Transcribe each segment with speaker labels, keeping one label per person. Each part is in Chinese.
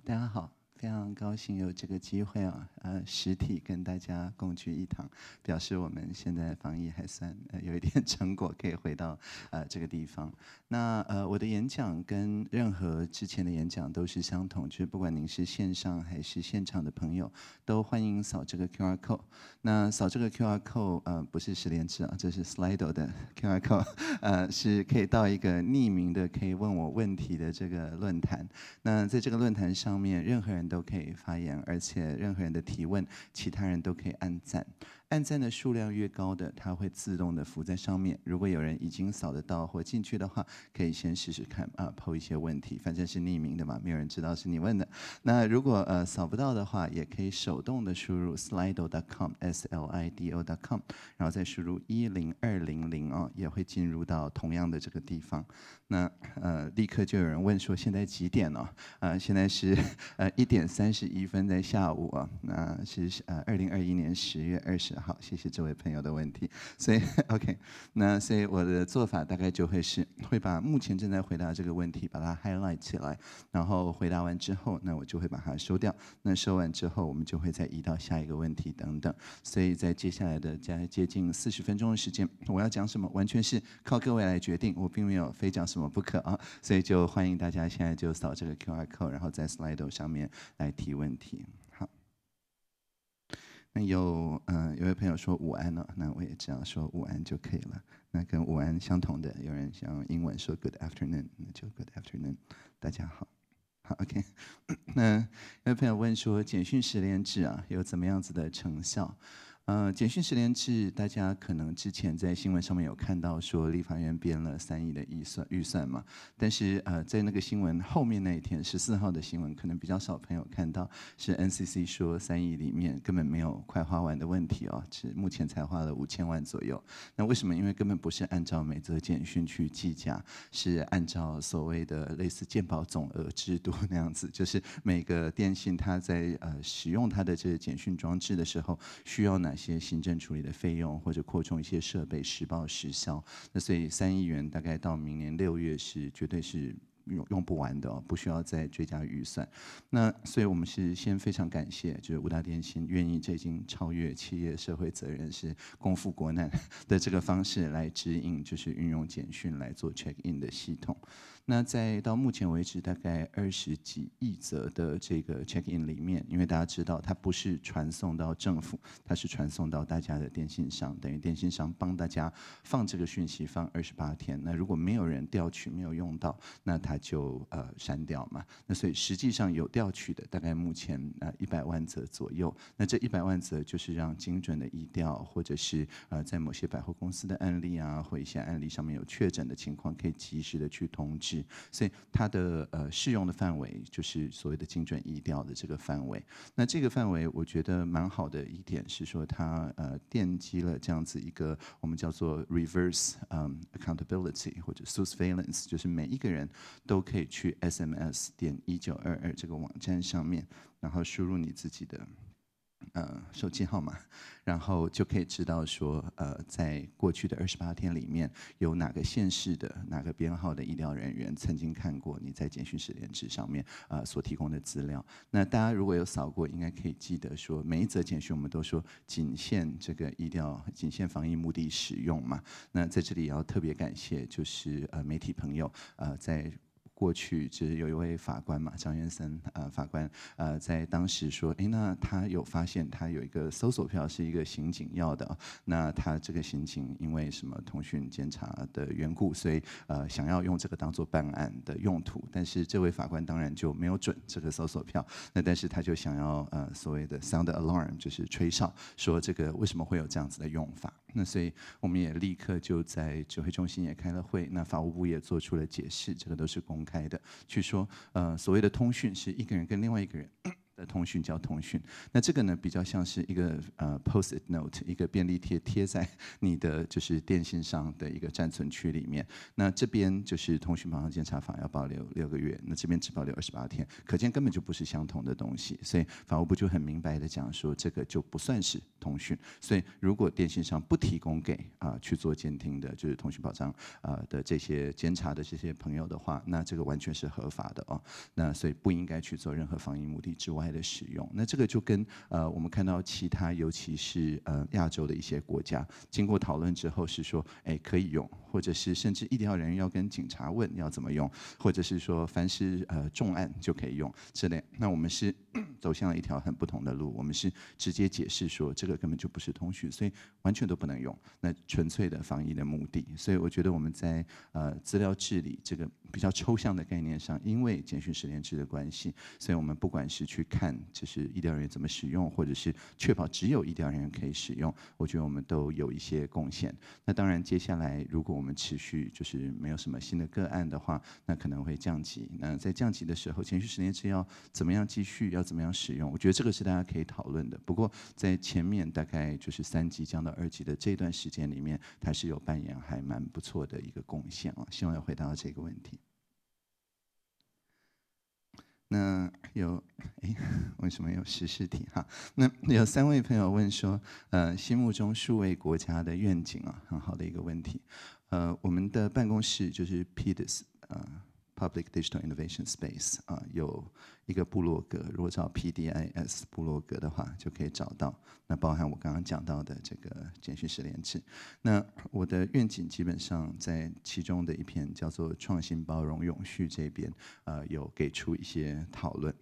Speaker 1: 大家好。非常高兴有这个机会啊，呃，实体跟大家共聚一堂，表示我们现在防疫还算呃、有一点成果，可以回到呃这个地方。那呃，我的演讲跟任何之前的演讲都是相同，就是不管您是线上还是现场的朋友，都欢迎扫这个 Q R code。那扫这个 Q R code，呃，不是十连指啊，这是 Slido 的 Q R code，呃，是可以到一个匿名的可以问我问题的这个论坛。那在这个论坛上面，任何人。都可以发言，而且任何人的提问，其他人都可以按赞。按赞的数量越高的，它会自动的浮在上面。如果有人已经扫得到或进去的话，可以先试试看啊，抛一些问题，反正是匿名的嘛，没有人知道是你问的。那如果呃扫不到的话，也可以手动的输入 s l i d d o c o m s l i d o.com，然后再输入一零二零零啊，也会进入到同样的这个地方。那呃，立刻就有人问说现在几点了？啊，现在是呃一点三十一分在下午啊，那是呃二零二一年十月二十。好，谢谢这位朋友的问题。所以，OK，那所以我的做法大概就会是，会把目前正在回答这个问题，把它 highlight 起来，然后回答完之后，那我就会把它收掉。那收完之后，我们就会再移到下一个问题等等。所以在接下来的将接近四十分钟的时间，我要讲什么，完全是靠各位来决定。我并没有非讲什么不可啊，所以就欢迎大家现在就扫这个 QR code，然后在 s l i d o 上面来提问题。有嗯，有位朋友说午安了，那我也这样说午安就可以了。那跟午安相同的，有人用英文说 Good afternoon，那就 Good afternoon，大家好，好 OK。那有朋友问说，简讯十连制啊，有怎么样子的成效？呃，简讯十连制，大家可能之前在新闻上面有看到说，立法院编了三亿的预算预算嘛。但是呃，在那个新闻后面那一天十四号的新闻，可能比较少朋友看到，是 NCC 说三亿里面根本没有快花完的问题哦，是目前才花了五千万左右。那为什么？因为根本不是按照每则简讯去计价，是按照所谓的类似鉴保总额制度那样子，就是每个电信它在呃使用它的这个简讯装置的时候，需要哪。一些行政处理的费用，或者扩充一些设备，实报实销。那所以三亿元大概到明年六月是绝对是用用不完的哦，不需要再追加预算。那所以我们是先非常感谢，就是五大电信愿意这已经超越企业社会责任是共赴国难 的这个方式来指引，就是运用简讯来做 check in 的系统。那在到目前为止，大概二十几亿则的这个 check in 里面，因为大家知道它不是传送到政府，它是传送到大家的电信上，等于电信上帮大家放这个讯息放二十八天。那如果没有人调取没有用到，那它就呃删掉嘛。那所以实际上有调取的，大概目前呃一百万则左右。那这一百万则就是让精准的医调，或者是呃在某些百货公司的案例啊，或一些案例上面有确诊的情况，可以及时的去通知。所以它的呃适用的范围就是所谓的精准医疗的这个范围。那这个范围我觉得蛮好的一点是说它呃奠基了这样子一个我们叫做 reverse 嗯 accountability 或者 s o u r v e i l l a n c e 就是每一个人都可以去 sms 点一九二二这个网站上面，然后输入你自己的。呃，手机号码，然后就可以知道说，呃，在过去的二十八天里面有哪个县市的哪个编号的医疗人员曾经看过你在简讯室联值上面呃所提供的资料。那大家如果有扫过，应该可以记得说，每一则简讯我们都说仅限这个医疗、仅限防疫目的使用嘛。那在这里也要特别感谢，就是呃媒体朋友，呃在。过去就是有一位法官嘛，张元森呃法官，呃，在当时说，哎，那他有发现他有一个搜索票，是一个刑警要的，那他这个刑警因为什么通讯监察的缘故，所以呃想要用这个当做办案的用途，但是这位法官当然就没有准这个搜索票，那但是他就想要呃所谓的 sound alarm 就是吹哨，说这个为什么会有这样子的用法。那所以，我们也立刻就在指挥中心也开了会，那法务部也做出了解释，这个都是公开的，去说，呃，所谓的通讯是一个人跟另外一个人。通讯叫通讯，那这个呢比较像是一个呃 post note 一个便利贴贴在你的就是电信上的一个暂存区里面。那这边就是通讯保障监察法要保留六个月，那这边只保留二十八天，可见根本就不是相同的东西。所以法务部就很明白的讲说，这个就不算是通讯。所以如果电信上不提供给啊去做监听的，就是通讯保障啊的这些监察的这些朋友的话，那这个完全是合法的哦。那所以不应该去做任何防疫目的之外。的使用，那这个就跟呃，我们看到其他，尤其是呃亚洲的一些国家，经过讨论之后是说，哎，可以用，或者是甚至医疗人员要跟警察问要怎么用，或者是说凡是呃重案就可以用之类。那我们是 走向了一条很不同的路，我们是直接解释说，这个根本就不是通讯，所以完全都不能用。那纯粹的防疫的目的，所以我觉得我们在呃资料治理这个比较抽象的概念上，因为简讯实联制的关系，所以我们不管是去。看，就是医疗人员怎么使用，或者是确保只有医疗人员可以使用，我觉得我们都有一些贡献。那当然，接下来如果我们持续就是没有什么新的个案的话，那可能会降级。那在降级的时候，前续实验室要怎么样继续，要怎么样使用？我觉得这个是大家可以讨论的。不过，在前面大概就是三级降到二级的这段时间里面，它是有扮演还蛮不错的一个贡献啊。希望要回答这个问题。那有，哎，为什么有十四题哈？那有三位朋友问说，呃，心目中数位国家的愿景啊，很好的一个问题。呃，我们的办公室就是 Peters 啊。Public Digital Innovation Space 啊，有一个部落格，如果找 PDIS 部落格的话，就可以找到。那包含我刚刚讲到的这个简讯十连制。那我的愿景基本上在其中的一篇叫做“创新、包容、永续”这边，呃，有给出一些讨论。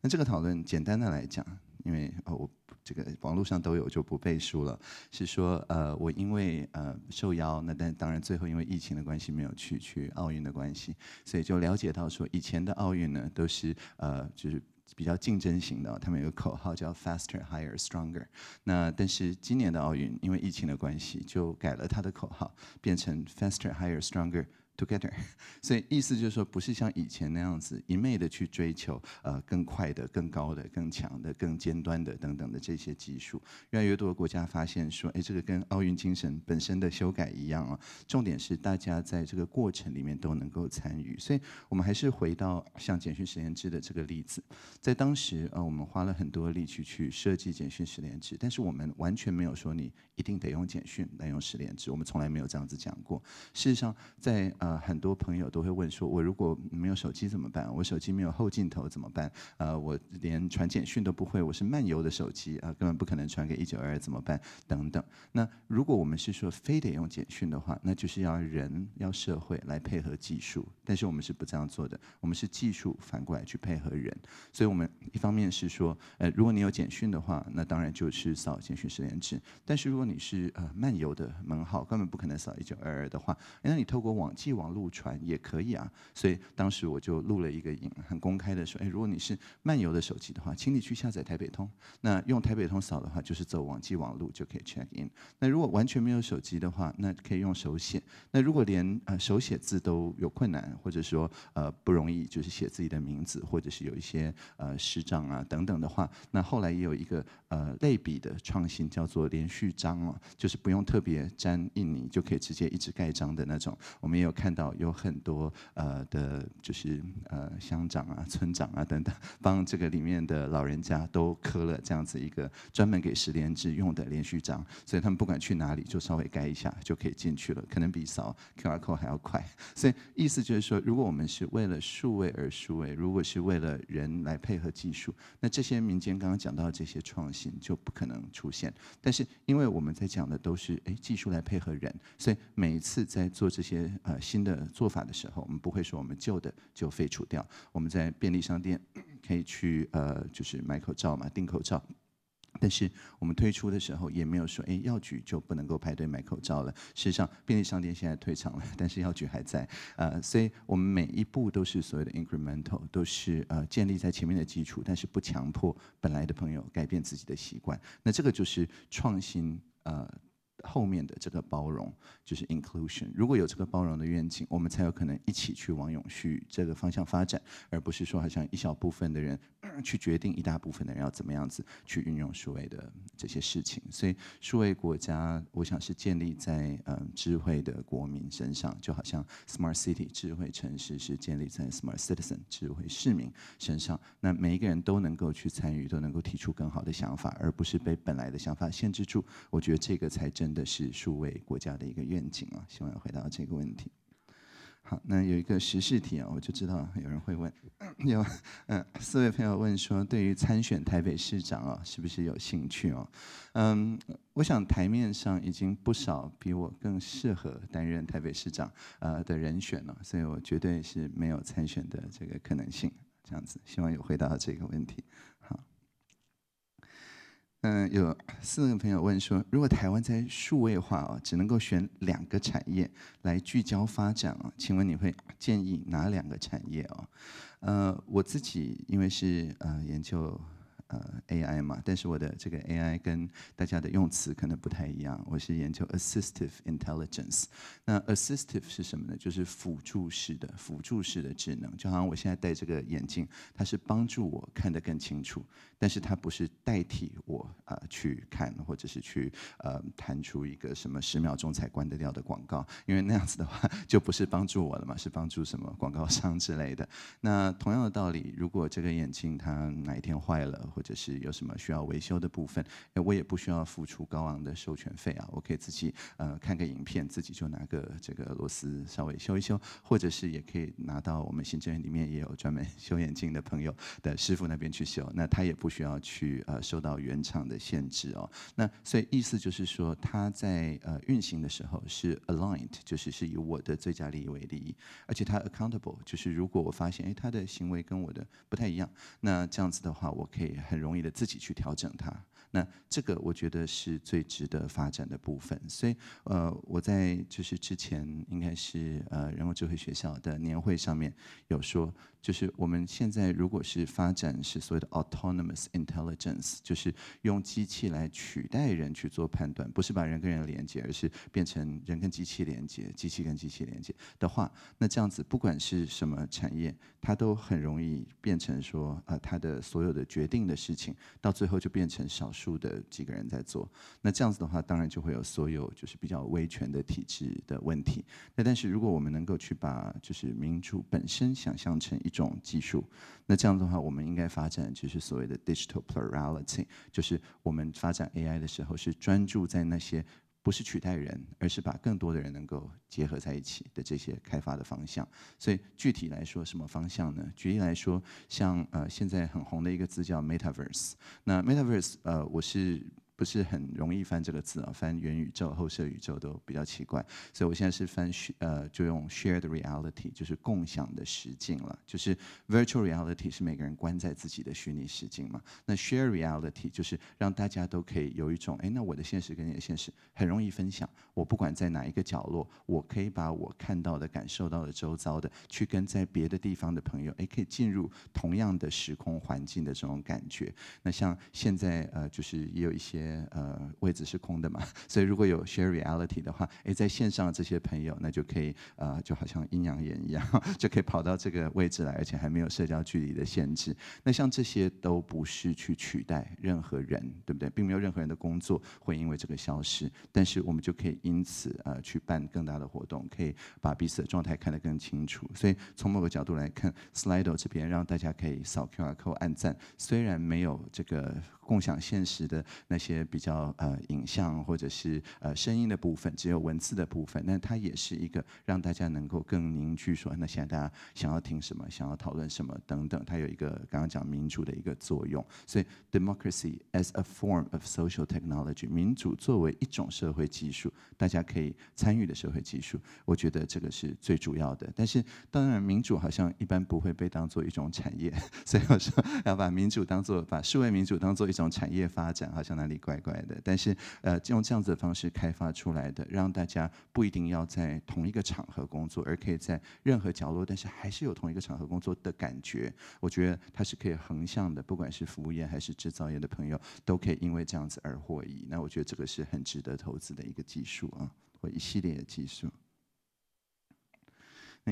Speaker 1: 那这个讨论简单的来讲。因为哦，我这个网络上都有就不背书了，是说呃我因为呃受邀，那但当然最后因为疫情的关系没有去去奥运的关系，所以就了解到说以前的奥运呢都是呃就是比较竞争型的，他们有个口号叫 faster, higher, stronger。那但是今年的奥运因为疫情的关系就改了他的口号，变成 faster, higher, stronger。Together，所以意思就是说，不是像以前那样子一昧的去追求呃更快的、更高的、更强的、更尖端的等等的这些技术。越来越多的国家发现说，哎，这个跟奥运精神本身的修改一样啊，重点是大家在这个过程里面都能够参与。所以我们还是回到像简讯实联制的这个例子，在当时呃，我们花了很多力气去设计简讯实联制，但是我们完全没有说你。一定得用简讯来用失联制，我们从来没有这样子讲过。事实上，在呃，很多朋友都会问说：我如果没有手机怎么办？我手机没有后镜头怎么办？呃，我连传简讯都不会，我是漫游的手机啊，根本不可能传给一九二二怎么办？等等。那如果我们是说非得用简讯的话，那就是要人要社会来配合技术，但是我们是不这样做的，我们是技术反过来去配合人。所以我们一方面是说，呃，如果你有简讯的话，那当然就是扫简讯失联制。但是如果你是呃漫游的门号，根本不可能扫一九二二的话，那你透过网际网路传也可以啊。所以当时我就录了一个影，很公开的说：，哎，如果你是漫游的手机的话，请你去下载台北通。那用台北通扫的话，就是走网际网路就可以 check in。那如果完全没有手机的话，那可以用手写。那如果连呃手写字都有困难，或者说呃不容易就是写自己的名字，或者是有一些呃失障啊等等的话，那后来也有一个呃类比的创新，叫做连续章。就是不用特别粘印泥，就可以直接一直盖章的那种，我们也有看到有很多呃的，就是呃乡长啊、村长啊等等，帮这个里面的老人家都刻了这样子一个专门给十连制用的连续章，所以他们不管去哪里就稍微盖一下就可以进去了，可能比扫 QR code 还要快。所以意思就是说，如果我们是为了数位而数位，如果是为了人来配合技术，那这些民间刚刚讲到这些创新就不可能出现。但是因为我。我们在讲的都是诶技术来配合人，所以每一次在做这些呃新的做法的时候，我们不会说我们旧的就废除掉。我们在便利商店 可以去呃就是买口罩嘛，订口罩。但是我们推出的时候也没有说哎药局就不能够排队买口罩了。事实上便利商店现在退场了，但是药局还在呃，所以我们每一步都是所谓的 incremental，都是呃建立在前面的基础，但是不强迫本来的朋友改变自己的习惯。那这个就是创新。嗯。后面的这个包容就是 inclusion，如果有这个包容的愿景，我们才有可能一起去往永续这个方向发展，而不是说好像一小部分的人去决定一大部分的人要怎么样子去运用数位的这些事情。所以数位国家，我想是建立在嗯智慧的国民身上，就好像 smart city 智慧城市是建立在 smart citizen 智慧市民身上。那每一个人都能够去参与，都能够提出更好的想法，而不是被本来的想法限制住。我觉得这个才真。的是数位国家的一个愿景啊，希望回答这个问题。好，那有一个实事题啊，我就知道有人会问，有嗯四位朋友问说，对于参选台北市长啊，是不是有兴趣哦？嗯，我想台面上已经不少比我更适合担任台北市长啊的人选了，所以我绝对是没有参选的这个可能性。这样子，希望有回答这个问题。好。嗯，有四个朋友问说，如果台湾在数位化哦，只能够选两个产业来聚焦发展哦，请问你会建议哪两个产业哦？呃，我自己因为是呃研究呃 AI 嘛，但是我的这个 AI 跟大家的用词可能不太一样，我是研究 assistive intelligence。那 assistive 是什么呢？就是辅助式的、辅助式的智能，就好像我现在戴这个眼镜，它是帮助我看得更清楚。但是它不是代替我啊去看，或者是去呃弹出一个什么十秒钟才关得掉的广告，因为那样子的话就不是帮助我了嘛，是帮助什么广告商之类的。那同样的道理，如果这个眼镜它哪一天坏了，或者是有什么需要维修的部分，我也不需要付出高昂的授权费啊，我可以自己呃看个影片，自己就拿个这个螺丝稍微修一修，或者是也可以拿到我们行政院里面也有专门修眼镜的朋友的师傅那边去修，那他也不。需要去呃受到原厂的限制哦，那所以意思就是说，他在呃运行的时候是 aligned，就是是以我的最佳利益为利益，而且他 accountable，就是如果我发现哎他的行为跟我的不太一样，那这样子的话，我可以很容易的自己去调整它。那这个我觉得是最值得发展的部分，所以呃我在就是之前应该是呃人工智能学校的年会上面有说，就是我们现在如果是发展是所谓的 autonomous intelligence，就是用机器来取代人去做判断，不是把人跟人连接，而是变成人跟机器连接，机器跟机器连接的话，那这样子不管是什么产业，它都很容易变成说呃，它的所有的决定的事情，到最后就变成少数。数的几个人在做，那这样子的话，当然就会有所有就是比较维权的体制的问题。那但是如果我们能够去把就是民主本身想象成一种技术，那这样的话，我们应该发展就是所谓的 digital plurality，就是我们发展 AI 的时候是专注在那些。不是取代人，而是把更多的人能够结合在一起的这些开发的方向。所以具体来说，什么方向呢？举例来说，像呃现在很红的一个字叫 metaverse。那 metaverse，呃，我是。不是很容易翻这个字啊，翻元宇宙、后设宇宙都比较奇怪，所以我现在是翻呃，就用 shared reality，就是共享的实境了。就是 virtual reality 是每个人关在自己的虚拟实境嘛，那 shared reality 就是让大家都可以有一种，哎，那我的现实跟你的现实很容易分享。我不管在哪一个角落，我可以把我看到的、感受到的、周遭的，去跟在别的地方的朋友，哎，可以进入同样的时空环境的这种感觉。那像现在，呃，就是也有一些。呃，位置是空的嘛，所以如果有 Share Reality 的话，哎，在线上这些朋友，那就可以呃，就好像阴阳眼一样，就可以跑到这个位置来，而且还没有社交距离的限制。那像这些都不是去取代任何人，对不对？并没有任何人的工作会因为这个消失，但是我们就可以因此呃，去办更大的活动，可以把彼此的状态看得更清楚。所以从某个角度来看，Slideo 这边让大家可以扫 QR Code 按赞，虽然没有这个共享现实的那些。也比较呃影像或者是呃声音的部分，只有文字的部分，那它也是一个让大家能够更凝聚。说那现在大家想要听什么，想要讨论什么等等，它有一个刚刚讲民主的一个作用。所以，democracy as a form of social technology，民主作为一种社会技术，大家可以参与的社会技术，我觉得这个是最主要的。但是当然，民主好像一般不会被当做一种产业，所以我说要把民主当做把世卫民主当做一种产业发展，好像那里。怪怪的，但是呃，用这样子的方式开发出来的，让大家不一定要在同一个场合工作，而可以在任何角落，但是还是有同一个场合工作的感觉。我觉得它是可以横向的，不管是服务业还是制造业的朋友，都可以因为这样子而获益。那我觉得这个是很值得投资的一个技术啊，或一系列的技术。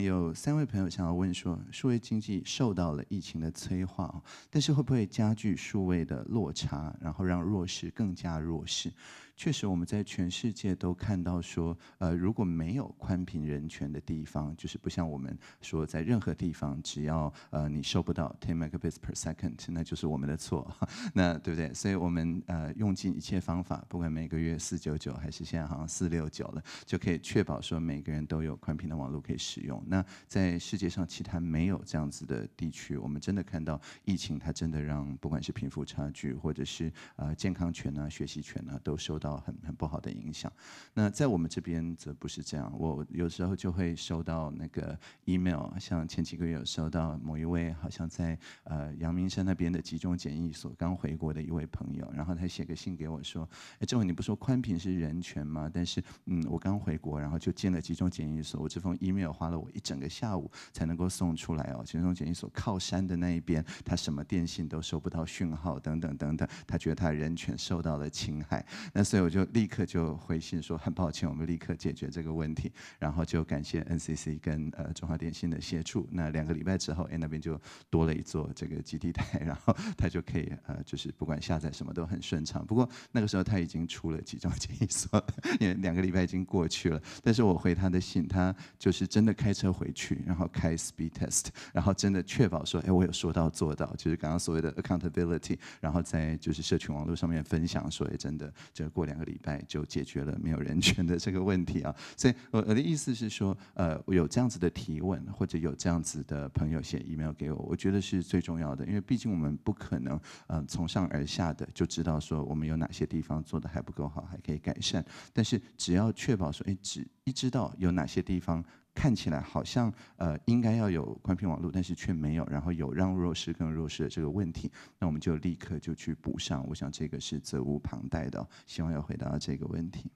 Speaker 1: 有三位朋友想要问说，数位经济受到了疫情的催化，但是会不会加剧数位的落差，然后让弱势更加弱势？确实，我们在全世界都看到说，呃，如果没有宽频人权的地方，就是不像我们说在任何地方，只要呃你收不到 ten megabits per second，那就是我们的错，那对不对？所以我们呃用尽一切方法，不管每个月四九九还是现在好像四六九了，就可以确保说每个人都有宽频的网络可以使用。那在世界上其他没有这样子的地区，我们真的看到疫情它真的让不管是贫富差距，或者是呃健康权啊、学习权啊都受。到很很不好的影响，那在我们这边则不是这样。我有时候就会收到那个 email，像前几个月有收到某一位好像在呃阳明山那边的集中检疫所刚回国的一位朋友，然后他写个信给我说：“哎，政委，你不说宽频是人权吗？但是嗯，我刚回国，然后就进了集中检疫所。我这封 email 花了我一整个下午才能够送出来哦。集中检疫所靠山的那一边，他什么电信都收不到讯号，等等等等，他觉得他人权受到了侵害。”那。所以我就立刻就回信说，很抱歉，我们立刻解决这个问题。然后就感谢 NCC 跟呃中华电信的协助。那两个礼拜之后，A 那边就多了一座这个基地台，然后他就可以呃，就是不管下载什么都很顺畅。不过那个时候他已经出了几张建议所，因为两个礼拜已经过去了。但是我回他的信，他就是真的开车回去，然后开 speed test，然后真的确保说，哎，我有说到做到，就是刚刚所谓的 accountability。然后在就是社群网络上面分享说，哎，真的这过。过两个礼拜就解决了没有人权的这个问题啊！所以，我我的意思是说，呃，有这样子的提问或者有这样子的朋友写 email 给我，我觉得是最重要的，因为毕竟我们不可能嗯从上而下的就知道说我们有哪些地方做的还不够好，还可以改善。但是只要确保说，哎，只一知道有哪些地方。看起来好像呃应该要有宽频网络，但是却没有，然后有让弱势更弱势的这个问题，那我们就立刻就去补上，我想这个是责无旁贷的，希望要回答这个问题。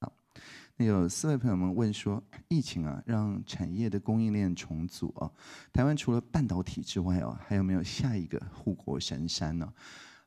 Speaker 1: 好，那有四位朋友们问说，疫情啊让产业的供应链重组啊，台湾除了半导体之外哦，还有没有下一个护国神山呢？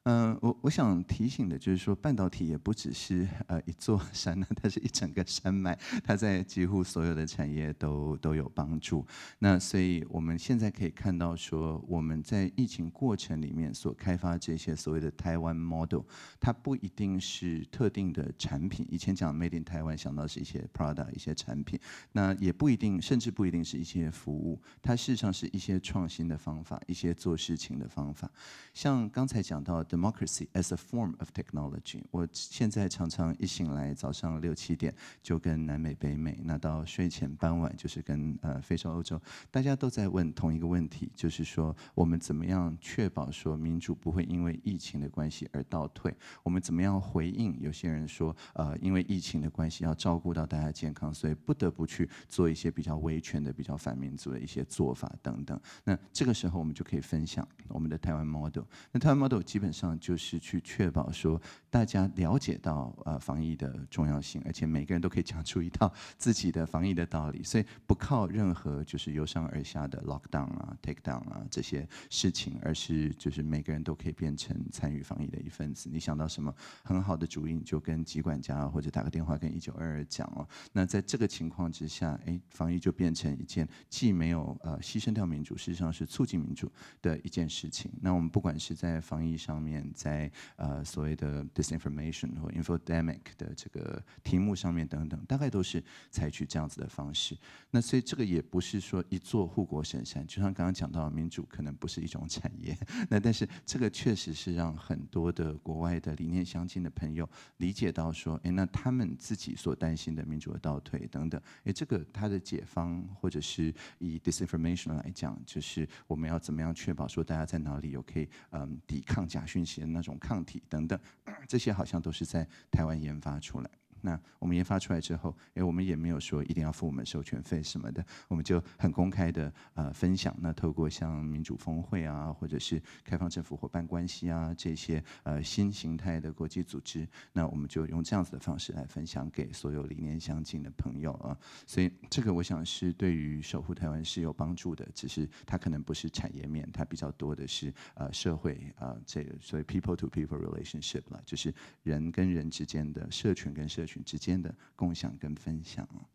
Speaker 1: 嗯，我我想提醒的，就是说半导体也不只是呃一座 山呢，它是一整个山脉，它在几乎所有的产业都都有帮助。那所以我们现在可以看到，说我们在疫情过程里面所开发这些所谓的台湾 model，它不一定是特定的产品，以前讲 made in 台湾，想到是一些 product 一些产品，那也不一定，甚至不一定是一些服务，它事实上是一些创新的方法，一些做事情的方法，像刚才讲到。Democracy as a form of technology。我现在常常一醒来，早上六七点就跟南美、北美；那到睡前傍晚就是跟呃非洲、欧洲。大家都在问同一个问题，就是说我们怎么样确保说民主不会因为疫情的关系而倒退？我们怎么样回应有些人说呃因为疫情的关系要照顾到大家健康，所以不得不去做一些比较维权的、比较反民族的一些做法等等。那这个时候我们就可以分享我们的台湾 model。那台湾 model 基本上。上就是去确保说大家了解到呃防疫的重要性，而且每个人都可以讲出一套 自己的防疫的道理。所以不靠任何就是由上而下的 lock down 啊、take down 啊这些事情，而是就是每个人都可以变成参与防疫的一份子。你想到什么很好的主意，你就跟吉管家或者打个电话跟一九二二讲哦。那在这个情况之下，哎，防疫就变成一件既没有呃牺牲掉民主，事实上是促进民主的一件事情。那我们不管是在防疫上面。在呃所谓的 disinformation 或 infodemic 的这个题目上面等等，大概都是采取这样子的方式。那所以这个也不是说一座护国神山，就像刚刚讲到民主可能不是一种产业。那但是这个确实是让很多的国外的理念相近的朋友理解到说，哎，那他们自己所担心的民主的倒退等等，哎，这个他的解方或者是以 disinformation 来讲，就是我们要怎么样确保说大家在哪里有可以嗯抵抗假讯。那些那种抗体等等，这些好像都是在台湾研发出来。那我们研发出来之后，哎，我们也没有说一定要付我们授权费什么的，我们就很公开的呃分享。那透过像民主峰会啊，或者是开放政府伙伴关系啊这些呃新形态的国际组织，那我们就用这样子的方式来分享给所有理念相近的朋友啊。所以这个我想是对于守护台湾是有帮助的。只是它可能不是产业面，它比较多的是呃社会啊，这个所以 people to people relationship 啦，就是人跟人之间的社群跟社。之间的共享跟分享啊，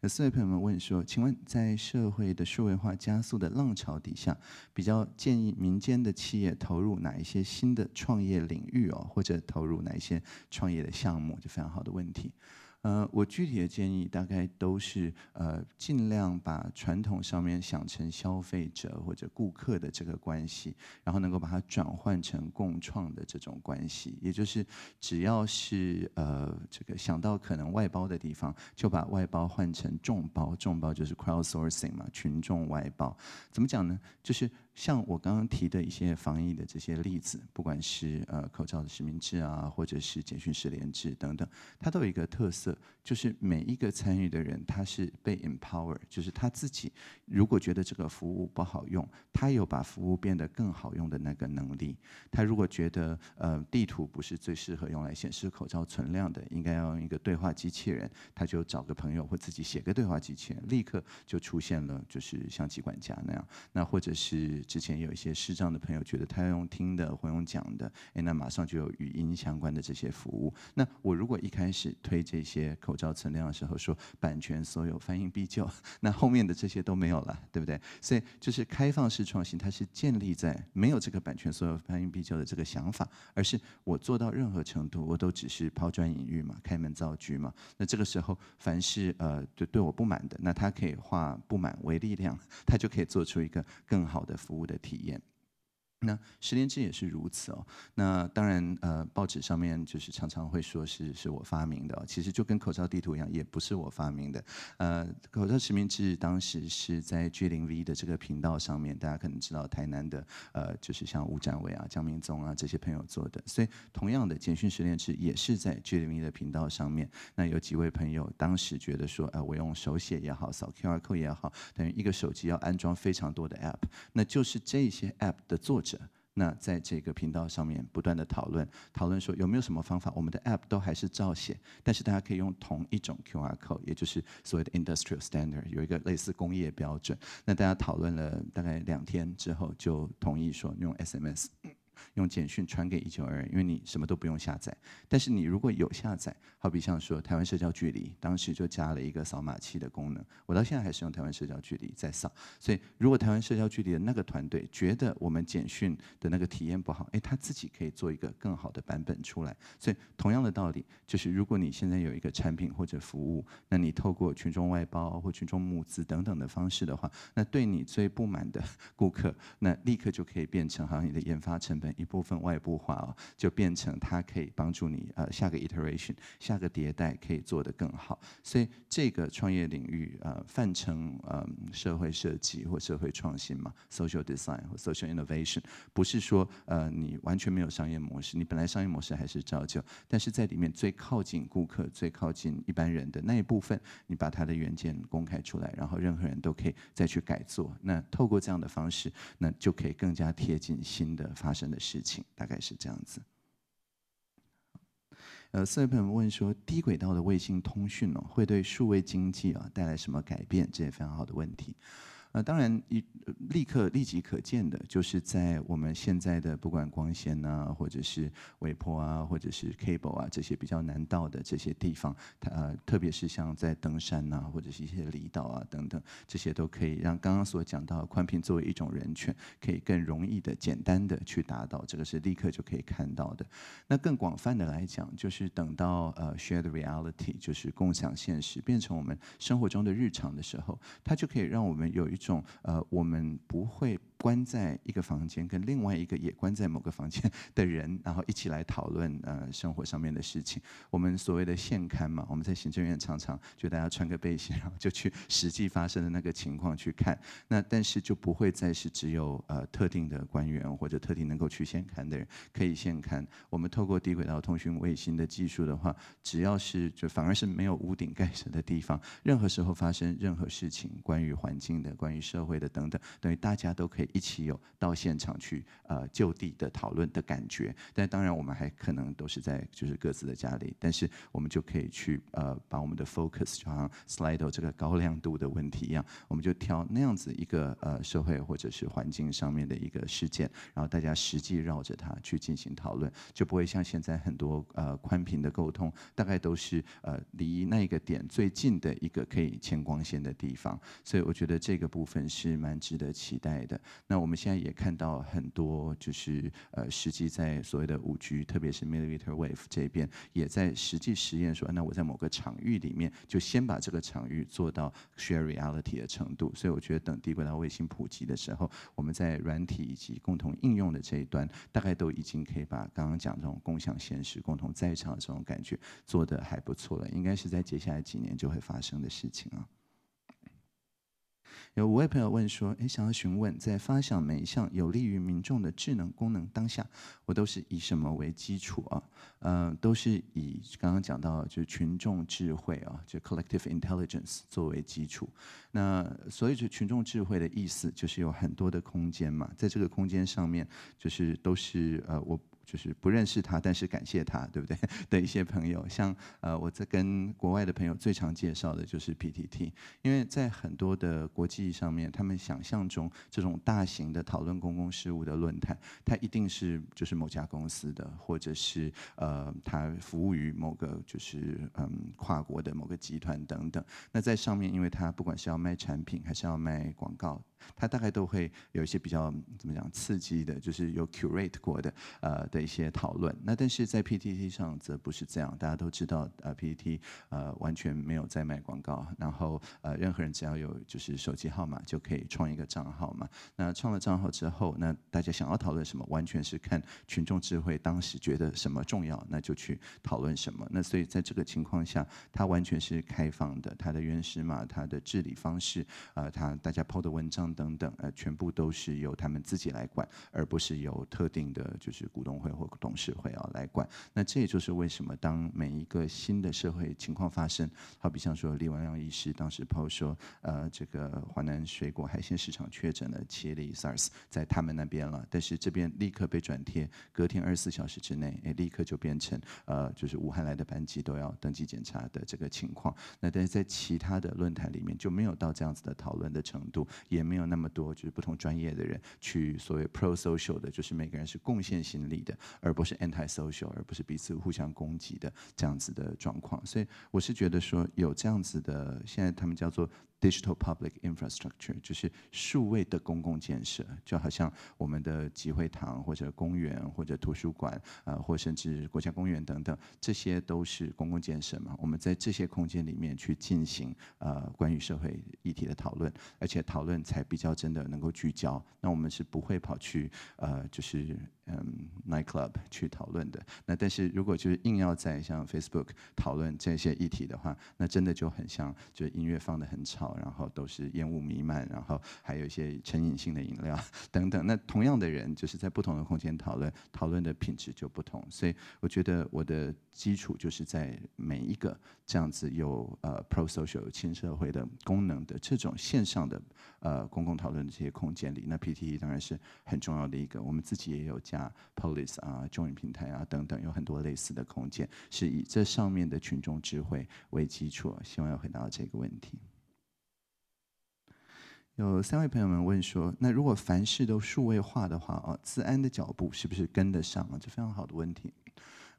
Speaker 1: 有四位朋友们问说，请问在社会的数位化加速的浪潮底下，比较建议民间的企业投入哪一些新的创业领域哦，或者投入哪一些创业的项目，就非常好的问题。呃，我具体的建议大概都是呃，尽量把传统上面想成消费者或者顾客的这个关系，然后能够把它转换成共创的这种关系。也就是只要是呃这个想到可能外包的地方，就把外包换成众包，众包就是 crowdsourcing 嘛，群众外包。怎么讲呢？就是。像我刚刚提的一些防疫的这些例子，不管是呃口罩的实名制啊，或者是简讯式联制等等，它都有一个特色，就是每一个参与的人他是被 empower，就是他自己如果觉得这个服务不好用，他有把服务变得更好用的那个能力。他如果觉得呃地图不是最适合用来显示口罩存量的，应该要用一个对话机器人，他就找个朋友或自己写个对话机器人，立刻就出现了，就是像机管家那样，那或者是。之前有一些视障的朋友觉得他要用听的或用讲的，哎，那马上就有语音相关的这些服务。那我如果一开始推这些口罩存量的时候说版权所有翻译必救，那后面的这些都没有了，对不对？所以就是开放式创新，它是建立在没有这个版权所有翻译必救的这个想法，而是我做到任何程度，我都只是抛砖引玉嘛，开门造局嘛。那这个时候，凡是呃对对我不满的，那他可以化不满为力量，他就可以做出一个更好的。服务的体验。那十连制也是如此哦。那当然，呃，报纸上面就是常常会说是是我发明的，其实就跟口罩地图一样，也不是我发明的。呃，口罩实名制当时是在 G 零 V 的这个频道上面，大家可能知道，台南的呃，就是像吴展伟啊、江明宗啊这些朋友做的。所以，同样的简讯十连制也是在 G 零 V 的频道上面。那有几位朋友当时觉得说，哎，我用手写也好，扫 QR code 也好，等于一个手机要安装非常多的 App，那就是这些 App 的作者。那在这个频道上面不断的讨论，讨论说有没有什么方法，我们的 App 都还是照写，但是大家可以用同一种 QR code，也就是所谓的 i n d u s t r i a l standard，有一个类似工业标准。那大家讨论了大概两天之后，就同意说用 SMS。用简讯传给一九二二，因为你什么都不用下载。但是你如果有下载，好比像说台湾社交距离，当时就加了一个扫码器的功能。我到现在还是用台湾社交距离在扫。所以如果台湾社交距离的那个团队觉得我们简讯的那个体验不好，哎，他自己可以做一个更好的版本出来。所以同样的道理，就是如果你现在有一个产品或者服务，那你透过群众外包或群众募资等等的方式的话，那对你最不满的顾客，那立刻就可以变成好像你的研发成本。一部分外部化哦，就变成它可以帮助你呃，下个 iteration、下个迭代可以做得更好。所以这个创业领域呃，泛称呃社会设计或社会创新嘛，social design 或 social innovation，不是说呃你完全没有商业模式，你本来商业模式还是照旧，但是在里面最靠近顾客、最靠近一般人的那一部分，你把它的原件公开出来，然后任何人都可以再去改做。那透过这样的方式，那就可以更加贴近新的发生的事。事情大概是这样子。呃，四位朋友问说，低轨道的卫星通讯哦，会对数位经济啊带来什么改变？这也非常好的问题。那当然，一立刻立即可见的，就是在我们现在的不管光纤啊，或者是微波啊，或者是 cable 啊，这些比较难到的这些地方，呃，特别是像在登山啊，或者是一些离岛啊等等，这些都可以让刚刚所讲到宽屏作为一种人权，可以更容易的、简单的去达到，这个是立刻就可以看到的。那更广泛的来讲，就是等到呃 shared reality，就是共享现实变成我们生活中的日常的时候，它就可以让我们有一。这种呃，我们不会。关在一个房间，跟另外一个也关在某个房间 的人，然后一起来讨论呃生活上面的事情。我们所谓的现刊嘛，我们在行政院常常就大家穿个背心，然后就去实际发生的那个情况去看。那但是就不会再是只有呃特定的官员或者特定能够去现刊的人可以现刊。我们透过低轨道通讯卫星的技术的话，只要是就反而是没有屋顶盖着的地方，任何时候发生任何事情，关于环境的、关于社会的等等，等于大家都可以。一起有到现场去呃就地的讨论的感觉，但当然我们还可能都是在就是各自的家里，但是我们就可以去呃把我们的 focus 就像 slide 这个高亮度的问题一样，我们就挑那样子一个呃社会或者是环境上面的一个事件，然后大家实际绕着它去进行讨论，就不会像现在很多呃宽屏的沟通，大概都是呃离那个点最近的一个可以牵光线的地方，所以我觉得这个部分是蛮值得期待的。那我们现在也看到很多，就是呃，实际在所谓的五 G，特别是 millimeter wave 这边，也在实际实验说，那我在某个场域里面，就先把这个场域做到 s h a r e reality 的程度。所以我觉得，等低轨道卫星普及的时候，我们在软体以及共同应用的这一端，大概都已经可以把刚刚讲这种共享现实、共同在场的这种感觉做得还不错了。应该是在接下来几年就会发生的事情啊。有五位朋友问说：“诶，想要询问，在发想每一项有利于民众的智能功能当下，我都是以什么为基础啊？嗯，都是以刚刚讲到，就是群众智慧啊，就 collective intelligence 作为基础。那所以，就群众智慧的意思，就是有很多的空间嘛，在这个空间上面，就是都是呃我。”就是不认识他，但是感谢他，对不对？的一些朋友，像呃，我在跟国外的朋友最常介绍的就是 PTT，因为在很多的国际上面，他们想象中这种大型的讨论公共事务的论坛，它一定是就是某家公司的，或者是呃，它服务于某个就是嗯跨国的某个集团等等。那在上面，因为它不管是要卖产品还是要卖广告。它大概都会有一些比较怎么讲刺激的，就是有 curate 过的呃的一些讨论。那但是在 p t t 上则不是这样，大家都知道呃 p t t 呃完全没有在卖广告，然后呃任何人只要有就是手机号码就可以创一个账号嘛。那创了账号之后，那大家想要讨论什么，完全是看群众智慧，当时觉得什么重要，那就去讨论什么。那所以在这个情况下，它完全是开放的，它的原始码，它的治理方式啊，它大家抛的文章。等等，呃，全部都是由他们自己来管，而不是由特定的，就是股东会或董事会啊来管。那这也就是为什么，当每一个新的社会情况发生，好比像说李文亮医师当时抛说，呃，这个华南水果海鲜市场确诊了七例 SARS，在他们那边了，但是这边立刻被转贴，隔天二十四小时之内，哎，立刻就变成呃，就是武汉来的班级都要登记检查的这个情况。那但是在其他的论坛里面就没有到这样子的讨论的程度，也没有。那么多就是不同专业的人去所谓 pro-social 的，就是每个人是贡献心理的，而不是 anti-social，而不是彼此互相攻击的这样子的状况。所以我是觉得说有这样子的，现在他们叫做。Digital public infrastructure 就是数位的公共建设，就好像我们的集会堂或者公园或者图书馆，呃，或甚至国家公园等等，这些都是公共建设嘛。我们在这些空间里面去进行呃关于社会议题的讨论，而且讨论才比较真的能够聚焦。那我们是不会跑去呃就是。嗯，night club 去讨论的。那但是如果就是硬要在像 Facebook 讨论这些议题的话，那真的就很像，就音乐放的很吵，然后都是烟雾弥漫，然后还有一些成瘾性的饮料 等等。那同样的人就是在不同的空间讨论，讨论的品质就不同。所以我觉得我的基础就是在每一个这样子有呃 pro social 亲社会的功能的这种线上的呃公共讨论的这些空间里，那 PTE 当然是很重要的一个。我们自己也有。啊，police 啊，众影平台啊，等等，有很多类似的空间，是以这上面的群众智慧为基础。希望要回答这个问题。有三位朋友们问说，那如果凡事都数位化的话啊，治安的脚步是不是跟得上啊？这非常好的问题。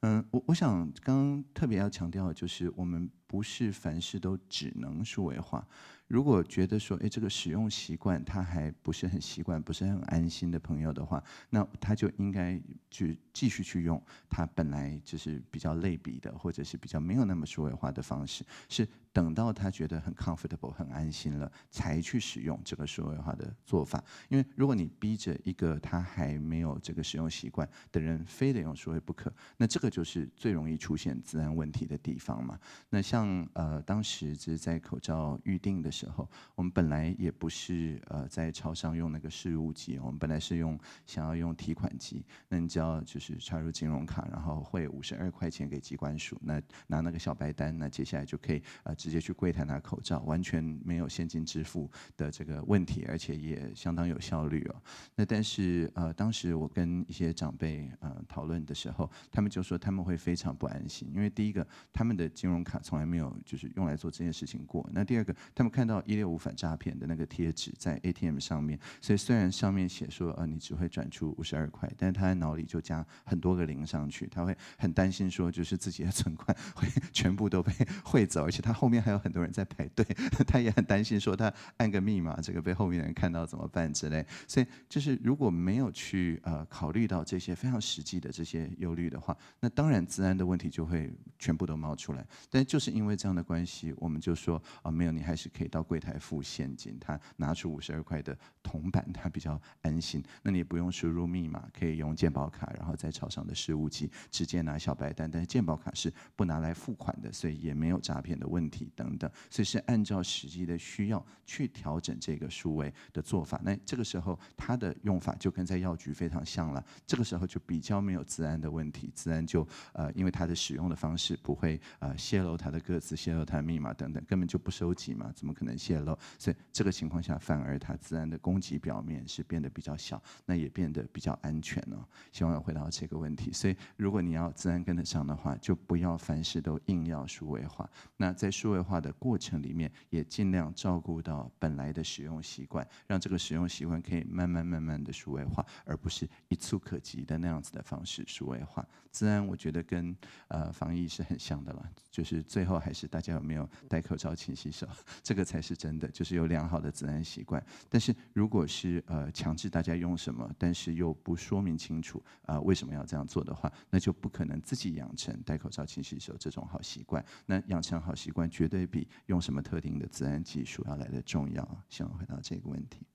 Speaker 1: 嗯，我我想刚刚特别要强调的就是我们。不是凡事都只能数位化。如果觉得说，哎，这个使用习惯他还不是很习惯、不是很安心的朋友的话，那他就应该去继续去用他本来就是比较类比的，或者是比较没有那么数位化的方式。是等到他觉得很 comfortable、很安心了，才去使用这个数位化的做法。因为如果你逼着一个他还没有这个使用习惯的人，非得用数位不可，那这个就是最容易出现自然问题的地方嘛。那像。像呃，当时就是在口罩预定的时候，我们本来也不是呃在超商用那个事务机，我们本来是用想要用提款机，那你只要就是插入金融卡，然后汇五十二块钱给机关署，那拿那个小白单，那接下来就可以呃直接去柜台拿口罩，完全没有现金支付的这个问题，而且也相当有效率哦。那但是呃当时我跟一些长辈呃讨论的时候，他们就说他们会非常不安心，因为第一个他们的金融卡从来没有，就是用来做这件事情过。那第二个，他们看到一六五反诈骗的那个贴纸在 ATM 上面，所以虽然上面写说，呃，你只会转出五十二块，但是他在脑里就加很多个零上去，他会很担心说，就是自己的存款会全部都被汇走，而且他后面还有很多人在排队，他也很担心说，他按个密码，这个被后面人看到怎么办之类。所以，就是如果没有去呃考虑到这些非常实际的这些忧虑的话，那当然治安的问题就会全部都冒出来。但就是。因为这样的关系，我们就说啊，没有你还是可以到柜台付现金。他拿出五十二块的铜板，他比较安心。那你不用输入密码，可以用鉴宝卡，然后在超商的事务机直接拿小白单。但是鉴宝卡是不拿来付款的，所以也没有诈骗的问题等等。所以是按照实际的需要去调整这个数位的做法。那这个时候它的用法就跟在药局非常像了。这个时候就比较没有自安的问题，自安就呃，因为它的使用的方式不会呃泄露它的。各自泄露他密码等等，根本就不收集嘛，怎么可能泄露？所以这个情况下，反而他自然的攻击表面是变得比较小，那也变得比较安全了。希望回答这个问题。所以如果你要自然跟得上的话，就不要凡事都硬要数位化。那在数位化的过程里面，也尽量照顾到本来的使用习惯，让这个使用习惯可以慢慢慢慢的数位化，而不是一触可及的那样子的方式数位化。自然，我觉得跟呃防疫是很像的了，就是最后。还是大家有没有戴口罩、勤洗手，这个才是真的，就是有良好的自然习惯。但是如果是呃强制大家用什么，但是又不说明清楚啊为什么要这样做的话，那就不可能自己养成戴口罩、勤洗手这种好习惯。那养成好习惯，绝对比用什么特定的自然技术要来的重要。希望回答这个问题。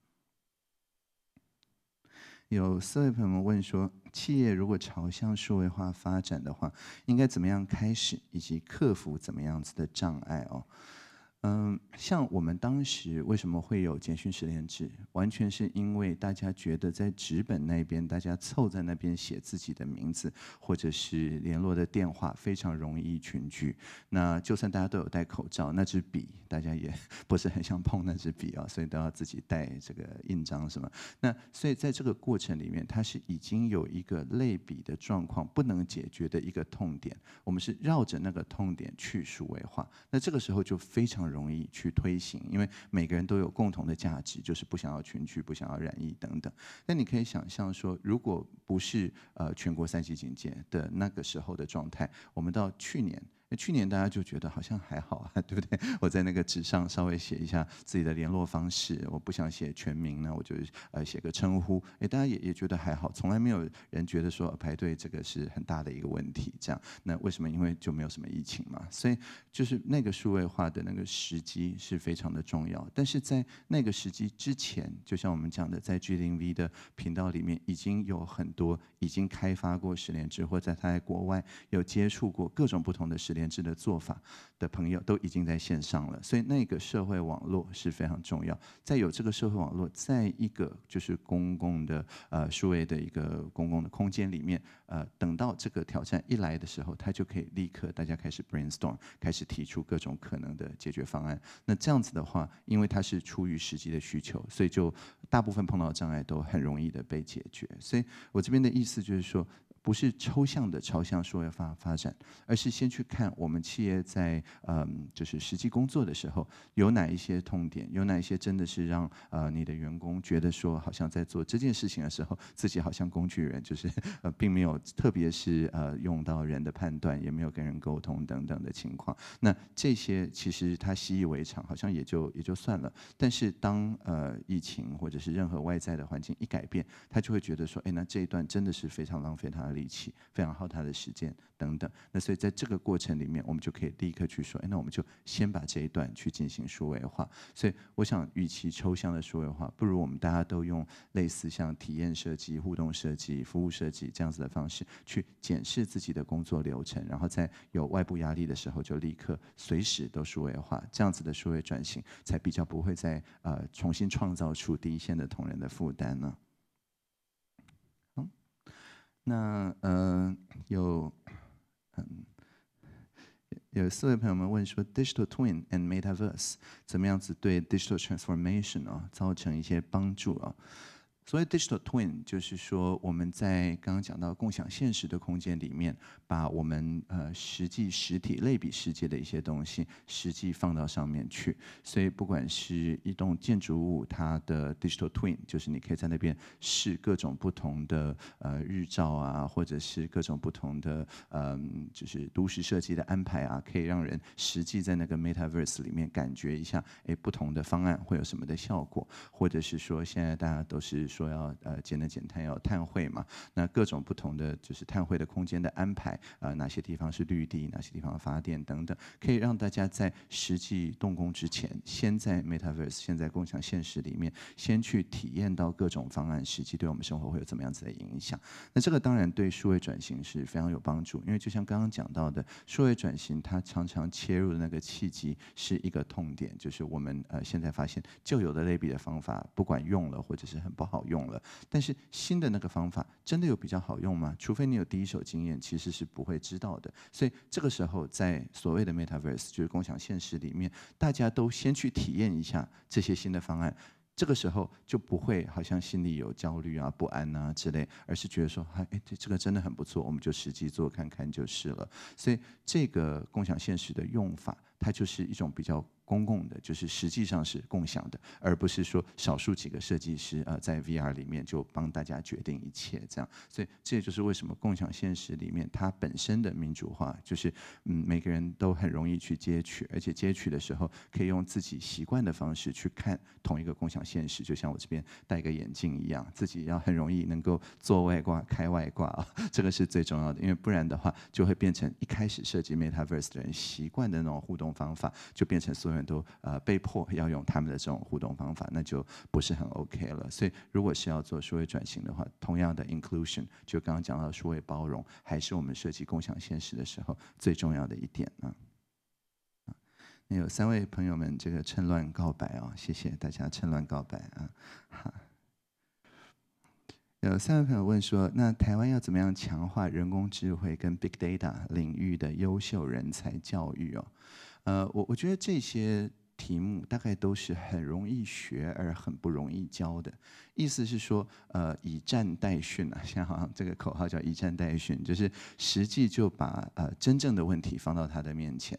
Speaker 1: 有四位朋友问说：企业如果朝向数位化发展的话，应该怎么样开始，以及克服怎么样子的障碍哦？嗯，像我们当时为什么会有简讯十连制？完全是因为大家觉得在纸本那边，大家凑在那边写自己的名字或者是联络的电话，非常容易群聚。那就算大家都有戴口罩，那支笔大家也 不是很想碰那支笔啊，所以都要自己带这个印章什么。那所以在这个过程里面，它是已经有一个类比的状况不能解决的一个痛点，我们是绕着那个痛点去数位化。那这个时候就非常。容易去推行，因为每个人都有共同的价值，就是不想要群聚，不想要染疫等等。那你可以想象说，如果不是呃全国三级警戒的那个时候的状态，我们到去年。那去年大家就觉得好像还好啊，对不对？我在那个纸上稍微写一下自己的联络方式，我不想写全名呢，我就呃写个称呼。诶，大家也也觉得还好，从来没有人觉得说排队这个是很大的一个问题。这样，那为什么？因为就没有什么疫情嘛。所以就是那个数位化的那个时机是非常的重要。但是在那个时机之前，就像我们讲的，在 G 零 V 的频道里面，已经有很多已经开发过十年制，或在他在国外有接触过各种不同的十连。连制的做法的朋友都已经在线上了，所以那个社会网络是非常重要。在有这个社会网络，在一个就是公共的呃数位的一个公共的空间里面，呃，等到这个挑战一来的时候，他就可以立刻大家开始 brainstorm，开始提出各种可能的解决方案。那这样子的话，因为它是出于实际的需求，所以就大部分碰到的障碍都很容易的被解决。所以我这边的意思就是说。不是抽象的、朝向说要发发展，而是先去看我们企业在嗯，就是实际工作的时候有哪一些痛点，有哪一些真的是让呃你的员工觉得说好像在做这件事情的时候，自己好像工具人，就是呃并没有，特别是呃用到人的判断，也没有跟人沟通等等的情况。那这些其实他习以为常，好像也就也就算了。但是当呃疫情或者是任何外在的环境一改变，他就会觉得说，哎，那这一段真的是非常浪费他。力气非常耗他的时间等等，那所以在这个过程里面，我们就可以立刻去说：哎，那我们就先把这一段去进行数位化。所以，我想，与其抽象的数位化，不如我们大家都用类似像体验设计、互动设计、服务设计这样子的方式，去检视自己的工作流程，然后在有外部压力的时候，就立刻随时都数位化。这样子的数位转型，才比较不会在呃重新创造出第一线的同仁的负担呢。那呃有嗯有四位朋友们问说，digital twin and metaverse 怎么样子对 digital transformation 啊造成一些帮助啊？所以 digital twin 就是说我们在刚刚讲到共享现实的空间里面，把我们呃实际实体类比世界的一些东西实际放到上面去。所以不管是一栋建筑物，它的 digital twin 就是你可以在那边试各种不同的呃日照啊，或者是各种不同的嗯就是都市设计的安排啊，可以让人实际在那个 metaverse 里面感觉一下，哎不同的方案会有什么的效果，或者是说现在大家都是。说要呃节能减碳，要碳汇嘛？那各种不同的就是碳汇的空间的安排啊，哪些地方是绿地，哪些地方发电等等，可以让大家在实际动工之前，先在 MetaVerse、现在共享现实里面，先去体验到各种方案实际对我们生活会有怎么样子的影响。那这个当然对数位转型是非常有帮助，因为就像刚刚讲到的，数位转型它常常切入的那个契机是一个痛点，就是我们呃现在发现旧有的类比的方法不管用了，或者是很不好。用了，但是新的那个方法真的有比较好用吗？除非你有第一手经验，其实是不会知道的。所以这个时候在所谓的 metaverse 就是共享现实里面，大家都先去体验一下这些新的方案，这个时候就不会好像心里有焦虑啊、不安啊之类，而是觉得说，哎，这个真的很不错，我们就实际做看看就是了。所以这个共享现实的用法，它就是一种比较。公共的，就是实际上是共享的，而不是说少数几个设计师啊，在 VR 里面就帮大家决定一切这样。所以这也就是为什么共享现实里面它本身的民主化，就是嗯，每个人都很容易去接取，而且接取的时候可以用自己习惯的方式去看同一个共享现实。就像我这边戴个眼镜一样，自己要很容易能够做外挂、开外挂，啊、这个是最重要的，因为不然的话就会变成一开始设计 MetaVerse 的人习惯的那种互动方法，就变成所有。都呃被迫要用他们的这种互动方法，那就不是很 OK 了。所以如果是要做数位转型的话，同样的 inclusion 就刚刚讲到数位包容，还是我们设计共享现实的时候最重要的一点啊。那有三位朋友们，这个趁乱告白啊，谢谢大家趁乱告白啊。有三位朋友问说，那台湾要怎么样强化人工智慧跟 big data 领域的优秀人才教育哦？呃，我我觉得这些题目大概都是很容易学而很不容易教的，意思是说，呃，以战代训啊，现 在好像这个口号叫以战代训，就是实际就把呃真正的问题放到他的面前。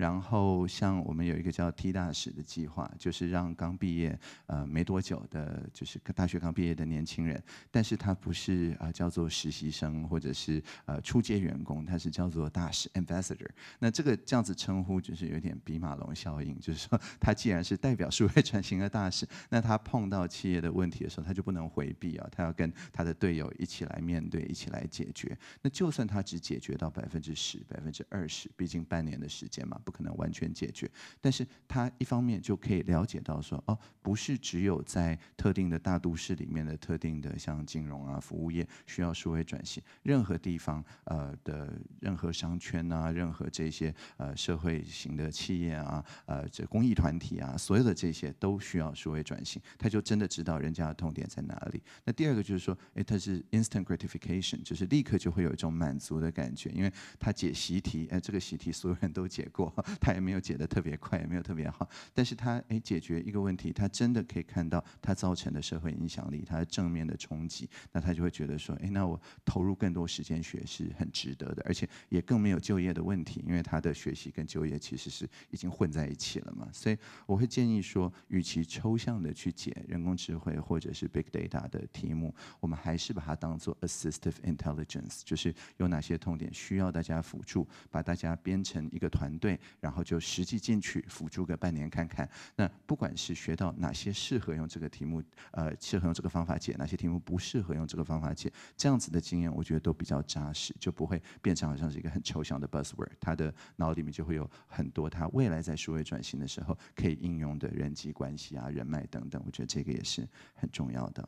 Speaker 1: 然后像我们有一个叫 T 大使的计划，就是让刚毕业呃没多久的，就是大学刚毕业的年轻人，但是他不是啊叫做实习生或者是呃初阶员工，他是叫做大使 ambassador。那这个这样子称呼就是有点比马龙效应，就是说他既然是代表数位转型的大使，那他碰到企业的问题的时候，他就不能回避啊，他要跟他的队友一起来面对，一起来解决。那就算他只解决到百分之十、百分之二十，毕竟半年的时间嘛。不可能完全解决，但是他一方面就可以了解到说，哦，不是只有在特定的大都市里面的特定的像金融啊、服务业需要数位转型，任何地方呃的任何商圈啊、任何这些呃社会型的企业啊、呃这公益团体啊，所有的这些都需要数位转型。他就真的知道人家的痛点在哪里。那第二个就是说，哎，他是 instant gratification，就是立刻就会有一种满足的感觉，因为他解习题，哎，这个习题所有人都解过。他也没有解得特别快，也没有特别好，但是他诶解决一个问题，他真的可以看到他造成的社会影响力，他正面的冲击，那他就会觉得说，诶，那我投入更多时间学是很值得的，而且也更没有就业的问题，因为他的学习跟就业其实是已经混在一起了嘛。所以我会建议说，与其抽象的去解人工智慧或者是 big data 的题目，我们还是把它当做 assistive intelligence，就是有哪些痛点需要大家辅助，把大家编成一个团队。然后就实际进去辅助个半年看看，那不管是学到哪些适合用这个题目，呃，适合用这个方法解哪些题目不适合用这个方法解，这样子的经验，我觉得都比较扎实，就不会变成好像是一个很抽象的 buzzword。他的脑里面就会有很多他未来在数位转型的时候可以应用的人际关系啊、人脉等等，我觉得这个也是很重要的。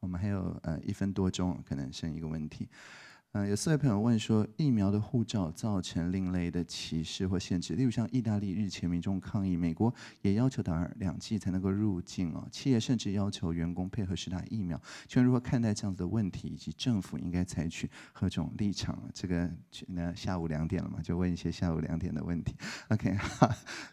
Speaker 1: 我们还有呃一分多钟，可能剩一个问题。嗯，有四位朋友问说，疫苗的护照造成另类的歧视或限制，例如像意大利日前民众抗议，美国也要求打两剂才能够入境哦，企业甚至要求员工配合施打疫苗。请问如何看待这样子的问题，以及政府应该采取何种立场？这个，那下午两点了嘛，就问一些下午两点的问题。OK，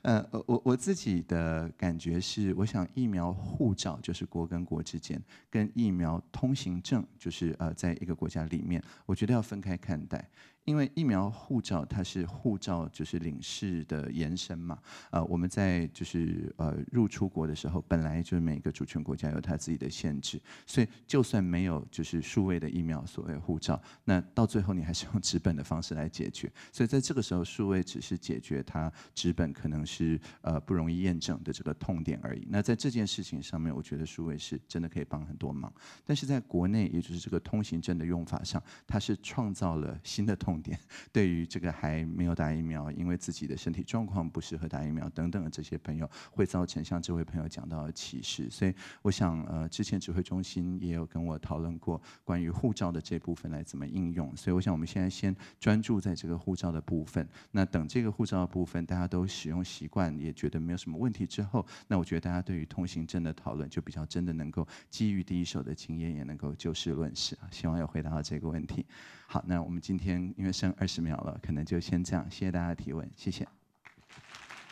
Speaker 1: 呃，我我自己的感觉是，我想疫苗护照就是国跟国之间，跟疫苗通行证就是呃，在一个国家里面，我觉得。要分开看待。因为疫苗护照它是护照就是领事的延伸嘛，呃，我们在就是呃入出国的时候，本来就是每个主权国家有它自己的限制，所以就算没有就是数位的疫苗所谓护照，那到最后你还是用纸本的方式来解决，所以在这个时候数位只是解决它纸本可能是呃不容易验证的这个痛点而已。那在这件事情上面，我觉得数位是真的可以帮很多忙，但是在国内也就是这个通行证的用法上，它是创造了新的痛。点 对于这个还没有打疫苗，因为自己的身体状况不适合打疫苗等等的这些朋友，会造成像这位朋友讲到的歧视。所以我想，呃，之前指挥中心也有跟我讨论过关于护照的这部分来怎么应用。所以我想，我们现在先专注在这个护照的部分。那等这个护照的部分大家都使用习惯，也觉得没有什么问题之后，那我觉得大家对于通行证的讨论就比较真的能够基于第一手的经验，也能够就事论事啊。希望有回答到这个问题。好，那我们今天因为剩二十秒了，可能就先这样。谢谢大家提问，谢谢。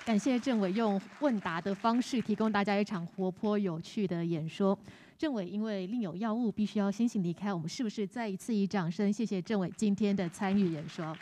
Speaker 1: 感谢郑伟用问答的方式提供大家一场活泼有趣的演说。郑伟因为另有要务，必须要先行离开。我们是不是再一次以掌声谢谢郑伟今天的参与演说？